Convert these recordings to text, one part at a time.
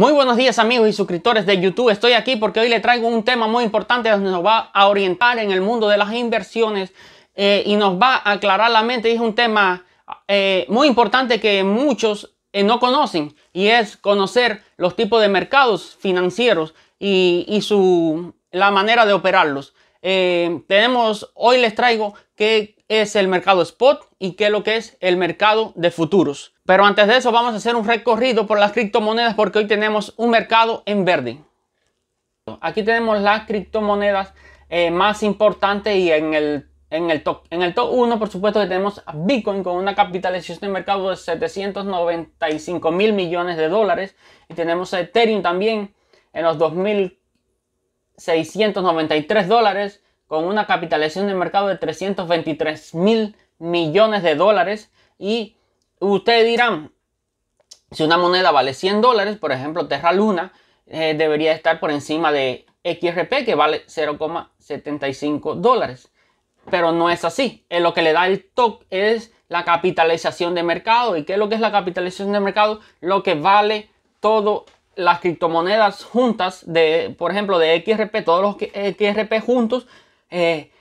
Muy buenos días amigos y suscriptores de YouTube, estoy aquí porque hoy le traigo un tema muy importante que nos va a orientar en el mundo de las inversiones eh, y nos va a aclarar la mente. Es un tema eh, muy importante que muchos eh, no conocen y es conocer los tipos de mercados financieros y, la manera de operarlos. Eh, tenemos, hoy les traigo qué es el mercado spot y qué lo que es el mercado de futuros. Pero antes de eso vamos a hacer un recorrido por las criptomonedas porque hoy tenemos un mercado en verde. Aquí tenemos las criptomonedas eh, más importantes y en el, en el top. En el top 1, por supuesto, que tenemos a Bitcoin con una capitalización de mercado de 795 mil millones de dólares. Y tenemos a Ethereum también en los 2000 693 dólares con una capitalización de mercado de 323 mil millones de dólares. Y ustedes dirán, si una moneda vale 100 dólares, por ejemplo, Terra Luna, eh, debería estar por encima de XRP, que vale 0,75 dólares. Pero no es así. Eh, lo que le da el TOC es la capitalización de mercado. ¿Y qué es lo que es la capitalización de mercado? Lo que vale todo las criptomonedas juntas, de, por ejemplo, de XRP, todos los XRP juntos, eh,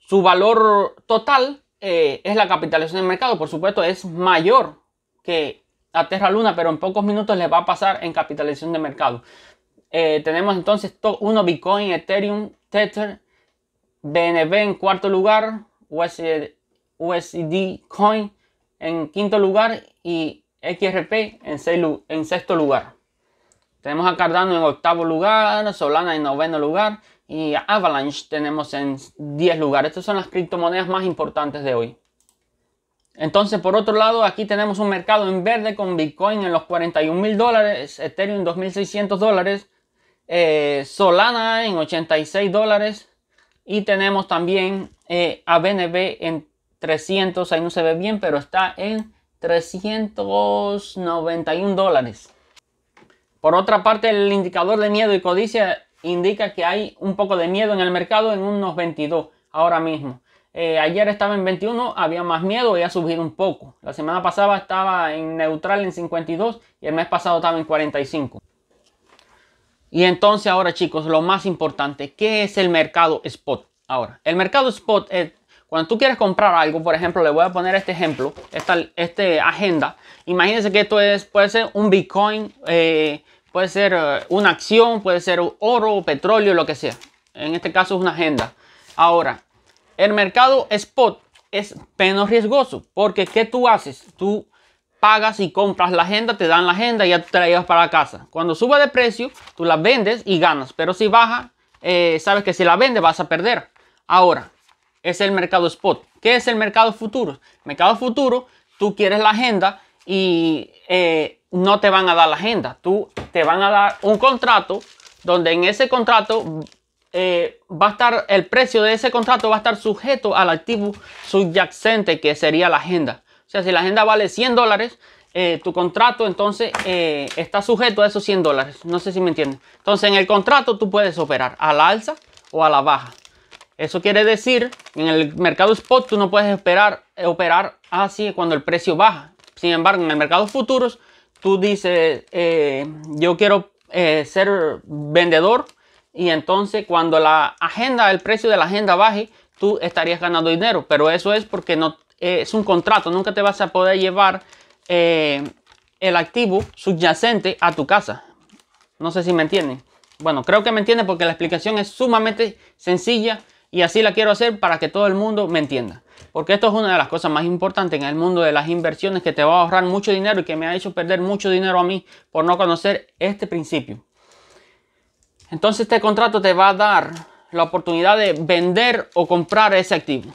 su valor total eh, es la capitalización de mercado. Por supuesto, es mayor que a Terra Luna, pero en pocos minutos les va a pasar en capitalización de mercado. Eh, tenemos entonces uno 1 Bitcoin, Ethereum, Tether, BNB en cuarto lugar, USD, Coin en quinto lugar y XRP en, en sexto lugar. Tenemos a Cardano en octavo lugar, Solana en noveno lugar y Avalanche tenemos en 10 lugares. Estas son las criptomonedas más importantes de hoy. Entonces, por otro lado, aquí tenemos un mercado en verde con Bitcoin en los 41 mil dólares, Ethereum en 2.600 dólares, eh, Solana en 86 dólares y tenemos también eh, a BNB en 300, ahí no se ve bien, pero está en 391 dólares. Por otra parte, el indicador de miedo y codicia indica que hay un poco de miedo en el mercado en unos 22 ahora mismo. Eh, ayer estaba en 21, había más miedo y ha subido un poco. La semana pasada estaba en neutral en 52 y el mes pasado estaba en 45. Y entonces ahora chicos, lo más importante, ¿qué es el mercado spot? Ahora, el mercado spot es cuando tú quieres comprar algo, por ejemplo, le voy a poner este ejemplo, esta este agenda. Imagínense que esto es, puede ser un Bitcoin, eh, puede ser eh, una acción, puede ser oro, petróleo, lo que sea. En este caso es una agenda. Ahora, el mercado spot es menos riesgoso porque ¿qué tú haces? Tú pagas y compras la agenda, te dan la agenda y ya te la llevas para casa. Cuando sube de precio, tú la vendes y ganas. Pero si baja, eh, sabes que si la vendes vas a perder. Ahora, es el mercado spot. ¿Qué es el mercado futuro? Mercado futuro, tú quieres la agenda y eh, no te van a dar la agenda. Tú te van a dar un contrato donde en ese contrato eh, va a estar el precio de ese contrato va a estar sujeto al activo subyacente que sería la agenda. O sea, si la agenda vale 100 dólares, eh, tu contrato entonces está sujeto a esos 100 dólares. No sé si me entienden. Entonces en el contrato tú puedes operar a la alza o a la baja. Eso quiere decir, en el mercado spot tú no puedes esperar operar así cuando el precio baja. Sin embargo, en el mercado futuros tú dices, eh, yo quiero eh, ser vendedor y entonces cuando la agenda, el precio de la agenda baje, tú estarías ganando dinero. Pero eso es porque no eh, es un contrato, nunca te vas a poder llevar el activo subyacente a tu casa. No sé si me entienden. Bueno, creo que me entienden porque la explicación es sumamente sencilla y así la quiero hacer para que todo el mundo me entienda. Porque esto es una de las cosas más importantes en el mundo de las inversiones que te va a ahorrar mucho dinero y que me ha hecho perder mucho dinero a mí por no conocer este principio. Entonces este contrato te va a dar la oportunidad de vender o comprar ese activo.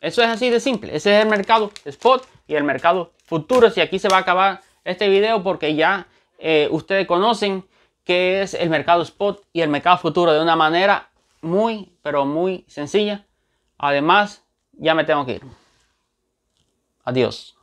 Eso es así de simple. Ese es el mercado spot y el mercado futuro. Y aquí se va a acabar este video porque ya eh, ustedes conocen qué es el mercado spot y el mercado futuro de una manera muy, pero muy sencilla. Además, ya me tengo que ir. Adiós.